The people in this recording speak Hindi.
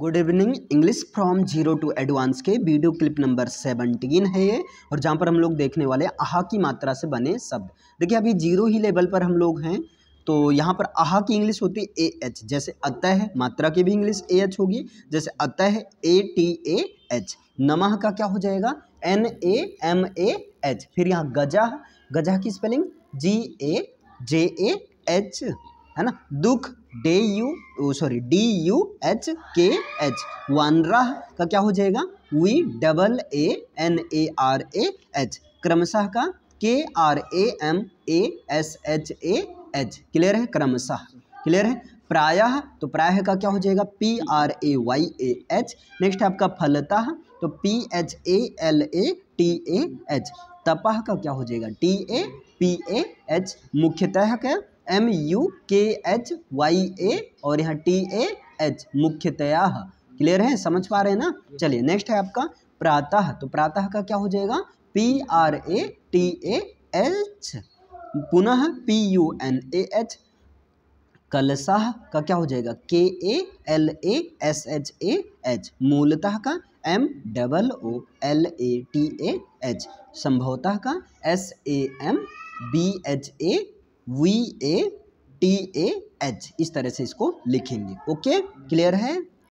good evening English from zero to advance के वीडियो क्लिप नंबर सेवनटीन है ये और जहाँ पर हम लोग देखने वाले आहा की मात्रा से बने शब्द देखिए अभी जीरो ही लेवल पर हम लोग हैं तो यहाँ पर आहा की इंग्लिश होती है ए एच जैसे अतः मात्रा की भी इंग्लिश ए एच होगी जैसे अतः ए टी ए एच नमह का क्या हो जाएगा N A M A H फिर यहाँ गजा गजा की spelling ji A J A H है ना दुख D U sorry D U H K H वानराह का क्या हो जाएगा V double A N A R A H क्रमशः का K R A M A S H A H clear है क्रमशः क्लियर है प्रायः तो प्रायः का क्या हो जाएगा P R A Y A H next आपका फलतः तो P H A L A T A H तपह का क्या हो जाएगा T A P A H मुख्यतः क्या M U K H Y A और यहाँ टी ए एच मुख्यतया क्लियर है समझ पा रहे हैं ना चलिए नेक्स्ट है आपका प्रातः तो प्रातः का क्या हो जाएगा P R A T A H पुनः P U N A H कलशाह का क्या हो जाएगा K A L A S H A H मूलतः का M double O L A T A H संभवतः का S A M B H A V A T A H इस तरह से इसको लिखेंगे ओके क्लियर है